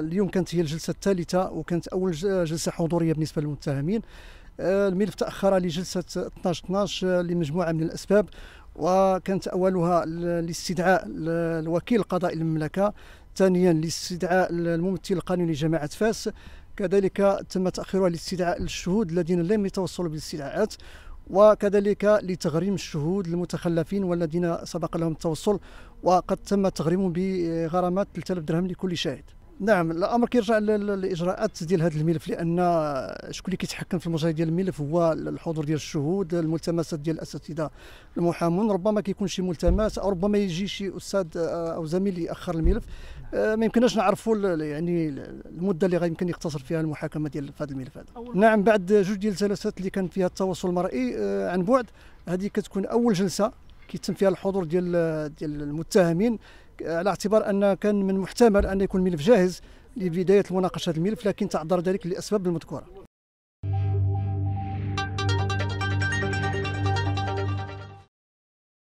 اليوم كانت هي الجلسه الثالثه وكانت اول جلسه حضوريه بالنسبه للمتهمين آه، الملف تاخر لجلسه 12 12 آه، لمجموعه من الاسباب وكانت اولها لاستدعاء الوكيل القضائي للمملكه ثانيا لاستدعاء الممثل القانوني لجماعه فاس كذلك تم تاخيرها لاستدعاء الشهود الذين لم يتوصلوا بالاستدعاءات وكذلك لتغريم الشهود المتخلفين والذين سبق لهم التوصل وقد تم تغريمهم بغرامات 3000 درهم لكل شاهد نعم الامر كيرجع للاجراءات ديال هذا الملف لان شكون اللي كيتحكم في المشاهد ديال الملف هو الحضور ديال الشهود الملتمسات ديال الاساتذه المحامون ربما كيكون شي ملتمس او ربما يجي شي استاذ او زميل ياخر الملف آه، ما يمكنناش نعرفوا يعني المده اللي غيمكن يقتصر فيها المحاكمه ديال هذا الملف هذا نعم بعد جوج ديال الجلسات اللي كان فيها التواصل المرئي آه، عن بعد هذه كتكون اول جلسه كيتم فيها الحضور ديال ديال المتهمين على اعتبار ان كان من المحتمل ان يكون الملف جاهز لبدايه مناقشه الملف لكن تعذر ذلك للاسباب المذكوره